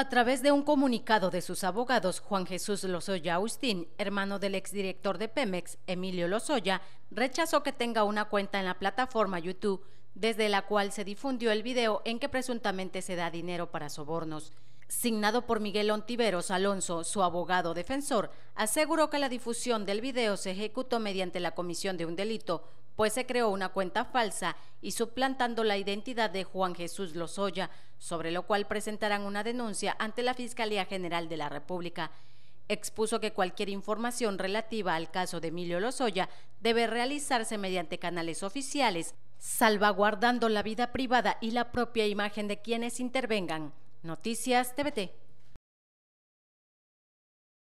A través de un comunicado de sus abogados, Juan Jesús Lozoya Austin, hermano del exdirector de Pemex, Emilio Lozoya, rechazó que tenga una cuenta en la plataforma YouTube, desde la cual se difundió el video en que presuntamente se da dinero para sobornos signado por Miguel Ontiveros Alonso, su abogado defensor, aseguró que la difusión del video se ejecutó mediante la comisión de un delito, pues se creó una cuenta falsa y suplantando la identidad de Juan Jesús Lozoya, sobre lo cual presentarán una denuncia ante la Fiscalía General de la República expuso que cualquier información relativa al caso de Emilio Lozoya debe realizarse mediante canales oficiales, salvaguardando la vida privada y la propia imagen de quienes intervengan. Noticias TVT.